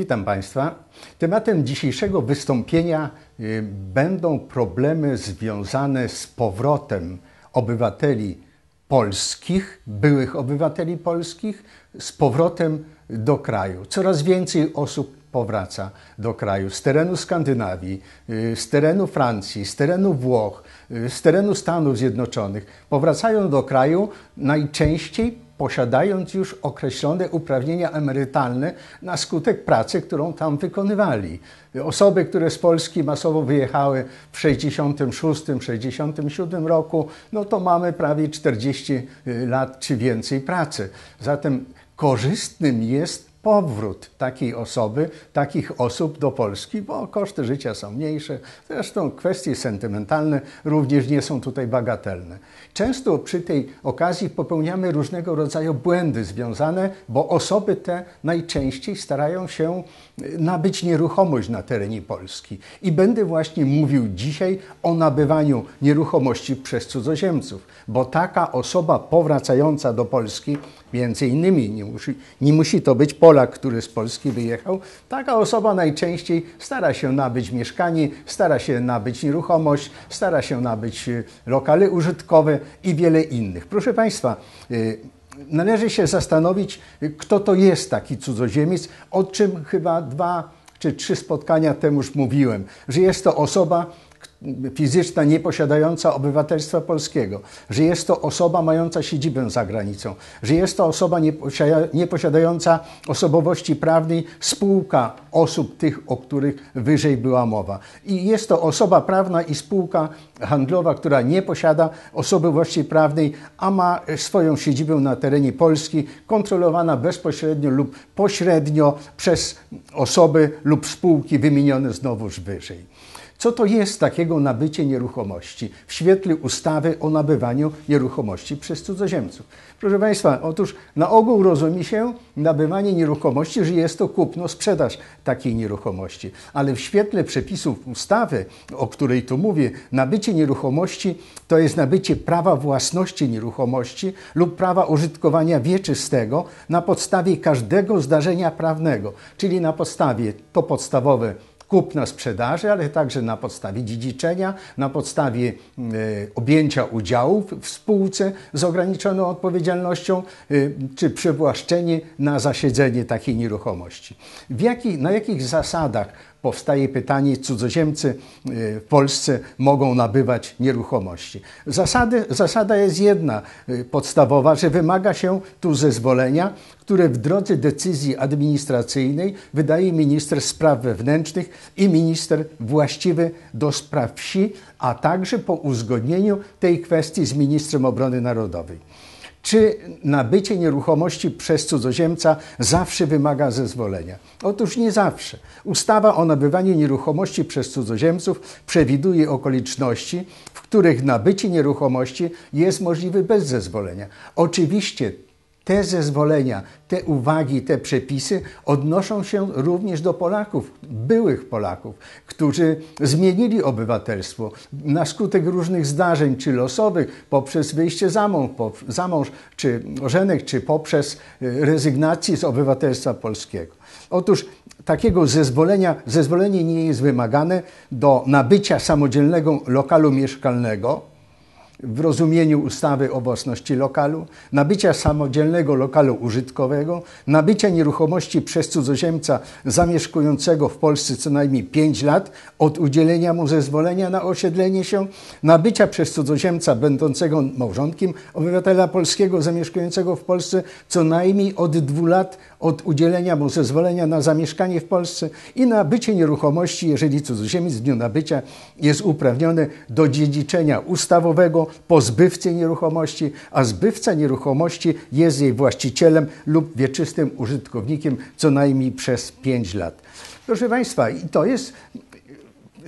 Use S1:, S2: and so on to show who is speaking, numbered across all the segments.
S1: Witam Państwa. Tematem dzisiejszego wystąpienia y, będą problemy związane z powrotem obywateli polskich, byłych obywateli polskich, z powrotem do kraju. Coraz więcej osób powraca do kraju z terenu Skandynawii, y, z terenu Francji, z terenu Włoch, y, z terenu Stanów Zjednoczonych. Powracają do kraju najczęściej posiadając już określone uprawnienia emerytalne na skutek pracy, którą tam wykonywali. Osoby, które z Polski masowo wyjechały w 66-67 roku, no to mamy prawie 40 y, lat czy więcej pracy. Zatem korzystnym jest powrót takiej osoby, takich osób do Polski, bo koszty życia są mniejsze. Zresztą kwestie sentymentalne również nie są tutaj bagatelne. Często przy tej okazji popełniamy różnego rodzaju błędy związane, bo osoby te najczęściej starają się y, nabyć nieruchomość na terenie Polski. I będę właśnie mówił dzisiaj o nabywaniu nieruchomości przez cudzoziemców, bo taka osoba powracająca do Polski, między innymi nie musi, nie musi to być po Polak, który z Polski wyjechał, taka osoba najczęściej stara się nabyć mieszkanie, stara się nabyć nieruchomość, stara się nabyć y, lokale użytkowe i wiele innych. Proszę Państwa, y, należy się zastanowić, kto to jest taki cudzoziemiec, o czym chyba dwa czy trzy spotkania temu już mówiłem, że jest to osoba, fizyczna nieposiadająca obywatelstwa polskiego, że jest to osoba mająca siedzibę za granicą, że jest to osoba nieposiadająca osobowości prawnej, spółka osób tych, o których wyżej była mowa. I jest to osoba prawna i spółka handlowa, która nie posiada osobowości prawnej, a ma swoją siedzibę na terenie Polski, kontrolowana bezpośrednio lub pośrednio przez osoby lub spółki wymienione znowuż wyżej. Co to jest takiego nabycie nieruchomości w świetle ustawy o nabywaniu nieruchomości przez cudzoziemców? Proszę Państwa, otóż na ogół rozumie się nabywanie nieruchomości, że jest to kupno, sprzedaż takiej nieruchomości. Ale w świetle przepisów ustawy, o której tu mówię, nabycie nieruchomości to jest nabycie prawa własności nieruchomości lub prawa użytkowania wieczystego na podstawie każdego zdarzenia prawnego, czyli na podstawie to podstawowe kupna-sprzedaży, ale także na podstawie dziedziczenia, na podstawie e, objęcia udziałów w spółce z ograniczoną odpowiedzialnością e, czy przywłaszczenie na zasiedzenie takiej nieruchomości. Jaki, na jakich zasadach powstaje pytanie, cudzoziemcy y, w Polsce mogą nabywać nieruchomości. Zasady, zasada jest jedna, y, podstawowa, że wymaga się tu zezwolenia, które w drodze decyzji administracyjnej wydaje minister spraw wewnętrznych i minister właściwy do spraw wsi, a także po uzgodnieniu tej kwestii z ministrem obrony narodowej. Czy nabycie nieruchomości przez cudzoziemca zawsze wymaga zezwolenia? Otóż nie zawsze. Ustawa o nabywaniu nieruchomości przez cudzoziemców przewiduje okoliczności, w których nabycie nieruchomości jest możliwe bez zezwolenia. Oczywiście te zezwolenia, te uwagi, te przepisy odnoszą się również do Polaków, byłych Polaków, którzy zmienili obywatelstwo na skutek różnych zdarzeń, czy losowych, poprzez wyjście za mąż, za mąż czy żenek, czy poprzez y, rezygnację z obywatelstwa polskiego. Otóż takiego zezwolenia, zezwolenie nie jest wymagane do nabycia samodzielnego lokalu mieszkalnego, w rozumieniu ustawy o własności lokalu, nabycia samodzielnego lokalu użytkowego, nabycia nieruchomości przez cudzoziemca zamieszkującego w Polsce co najmniej 5 lat od udzielenia mu zezwolenia na osiedlenie się, nabycia przez cudzoziemca będącego małżonkiem obywatela polskiego zamieszkującego w Polsce co najmniej od 2 lat od udzielenia mu zezwolenia na zamieszkanie w Polsce i nabycie nieruchomości, jeżeli cudzoziemiec w dniu nabycia jest uprawniony do dziedziczenia ustawowego po zbywcy nieruchomości, a zbywca nieruchomości jest jej właścicielem lub wieczystym użytkownikiem co najmniej przez 5 lat. Proszę Państwa, i to jest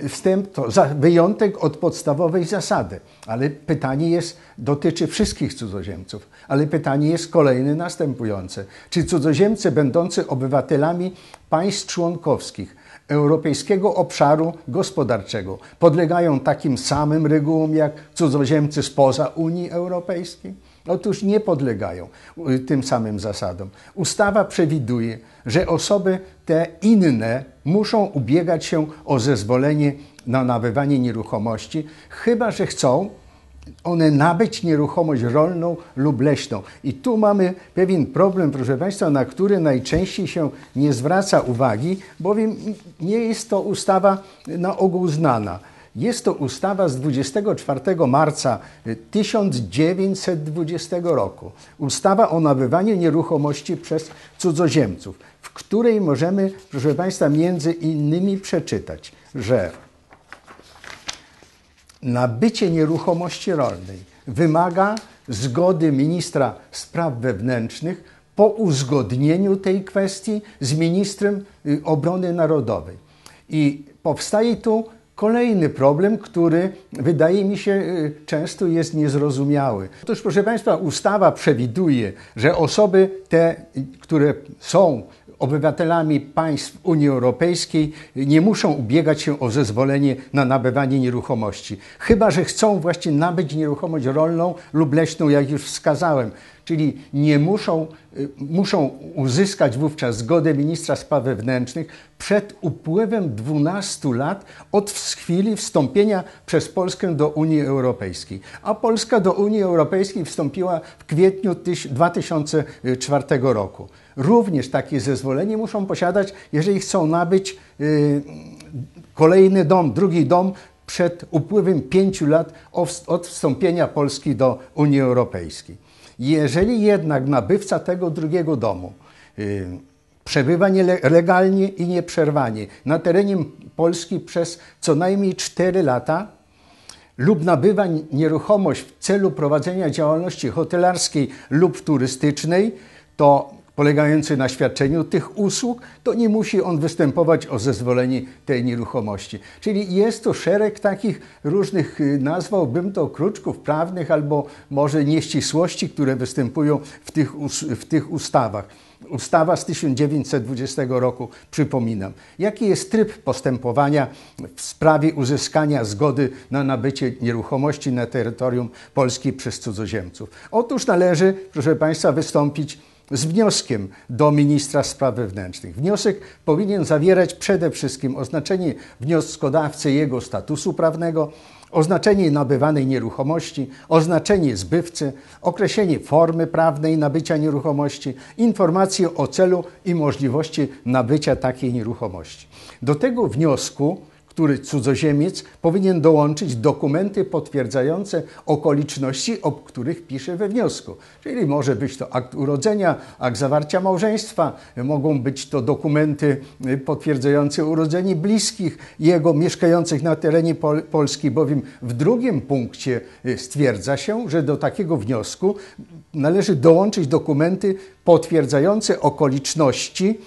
S1: wstęp, to wyjątek od podstawowej zasady. Ale pytanie jest, dotyczy wszystkich cudzoziemców, ale pytanie jest kolejne następujące. Czy cudzoziemcy będący obywatelami państw członkowskich Europejskiego Obszaru Gospodarczego podlegają takim samym regułom jak cudzoziemcy spoza Unii Europejskiej? Otóż nie podlegają y, tym samym zasadom. Ustawa przewiduje, że osoby te inne muszą ubiegać się o zezwolenie na nabywanie nieruchomości, chyba że chcą one nabyć nieruchomość rolną lub leśną. I tu mamy pewien problem, proszę Państwa, na który najczęściej się nie zwraca uwagi, bowiem nie jest to ustawa na ogół znana. Jest to ustawa z 24 marca 1920 y, roku. Ustawa o nabywaniu nieruchomości przez cudzoziemców, w której możemy, proszę Państwa, między innymi przeczytać, że nabycie nieruchomości rolnej wymaga zgody ministra spraw wewnętrznych po uzgodnieniu tej kwestii z ministrem y, obrony narodowej. I powstaje tu kolejny problem, który wydaje mi się y, często jest niezrozumiały. Otóż, proszę Państwa, ustawa przewiduje, że osoby te, y, które są obywatelami państw Unii Europejskiej nie muszą ubiegać się o zezwolenie na nabywanie nieruchomości, chyba że chcą właśnie nabyć nieruchomość rolną lub leśną, jak już wskazałem. Czyli nie muszą, y, muszą uzyskać wówczas zgodę ministra spraw wewnętrznych przed upływem 12 lat od chwili wstąpienia przez Polskę do Unii Europejskiej. A Polska do Unii Europejskiej wstąpiła w kwietniu 2004 roku również takie zezwolenie muszą posiadać, jeżeli chcą nabyć y, kolejny dom, drugi dom przed upływem pięciu lat od wstąpienia Polski do Unii Europejskiej. Jeżeli jednak nabywca tego drugiego domu y, przebywa nielegalnie i nieprzerwanie na terenie Polski przez co najmniej 4 lata lub nabywa nieruchomość w celu prowadzenia działalności hotelarskiej lub turystycznej, to polegający na świadczeniu tych usług, to nie musi on występować o zezwolenie tej nieruchomości. Czyli jest to szereg takich różnych, y, nazwałbym to kruczków prawnych albo może nieścisłości, które występują w tych, w tych ustawach. Ustawa z 1920 roku, przypominam. Jaki jest tryb postępowania w sprawie uzyskania zgody na nabycie nieruchomości na terytorium Polski przez cudzoziemców? Otóż należy, proszę Państwa, wystąpić z wnioskiem do ministra spraw wewnętrznych. Wniosek powinien zawierać przede wszystkim oznaczenie wnioskodawcy jego statusu prawnego, oznaczenie nabywanej nieruchomości, oznaczenie zbywcy, określenie formy prawnej nabycia nieruchomości, informację o celu i możliwości nabycia takiej nieruchomości. Do tego wniosku który cudzoziemiec powinien dołączyć dokumenty potwierdzające okoliczności, o których pisze we wniosku. Czyli może być to akt urodzenia, akt zawarcia małżeństwa, mogą być to dokumenty y, potwierdzające urodzenie bliskich jego mieszkających na terenie Pol Polski, bowiem w drugim punkcie y, stwierdza się, że do takiego wniosku należy dołączyć dokumenty potwierdzające okoliczności,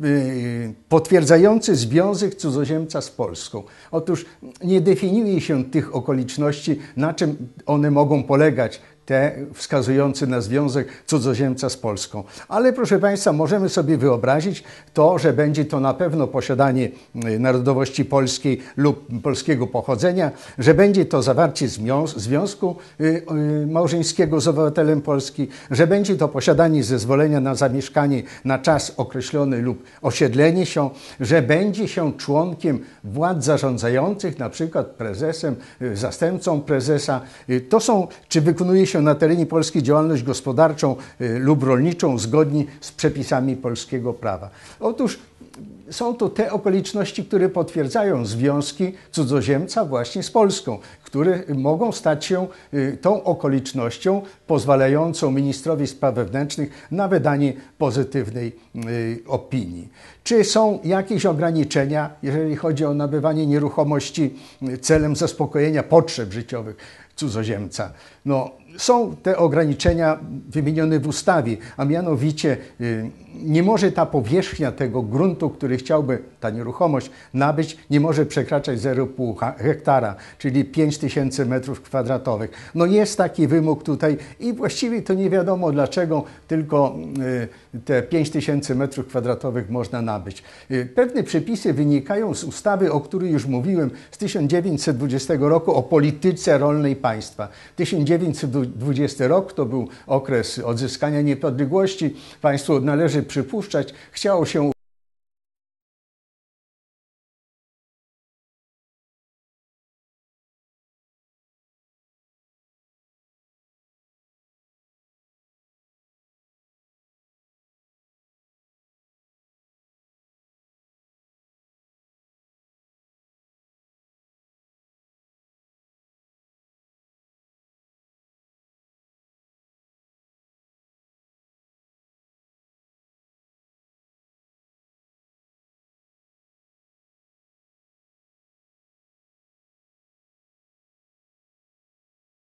S1: Y, potwierdzający związek cudzoziemca z Polską. Otóż nie definiuje się tych okoliczności, na czym one mogą polegać, te wskazujące na związek cudzoziemca z Polską. Ale proszę Państwa, możemy sobie wyobrazić to, że będzie to na pewno posiadanie y, narodowości polskiej lub polskiego pochodzenia, że będzie to zawarcie związku y, y, małżeńskiego z obywatelem Polski, że będzie to posiadanie zezwolenia na zamieszkanie na czas określony lub osiedlenie się, że będzie się członkiem władz zarządzających, na przykład prezesem, zastępcą prezesa. To są, czy wykonuje się się na terenie Polski działalność gospodarczą y, lub rolniczą zgodnie z przepisami polskiego prawa. Otóż są to te okoliczności, które potwierdzają związki cudzoziemca właśnie z Polską, które mogą stać się y, tą okolicznością pozwalającą ministrowi spraw wewnętrznych na wydanie pozytywnej y, opinii. Czy są jakieś ograniczenia, jeżeli chodzi o nabywanie nieruchomości celem zaspokojenia potrzeb życiowych cudzoziemca? No, są te ograniczenia wymienione w ustawie, a mianowicie y, nie może ta powierzchnia tego gruntu, który chciałby ta nieruchomość nabyć, nie może przekraczać 0,5 hektara, czyli 5000 m2. No jest taki wymóg tutaj i właściwie to nie wiadomo dlaczego tylko y, te 5000 m2 można nabyć. Y, pewne przepisy wynikają z ustawy, o której już mówiłem, z 1920 roku o polityce rolnej państwa. 1920 1920 rok to był okres odzyskania niepodległości. Państwo należy przypuszczać, chciało się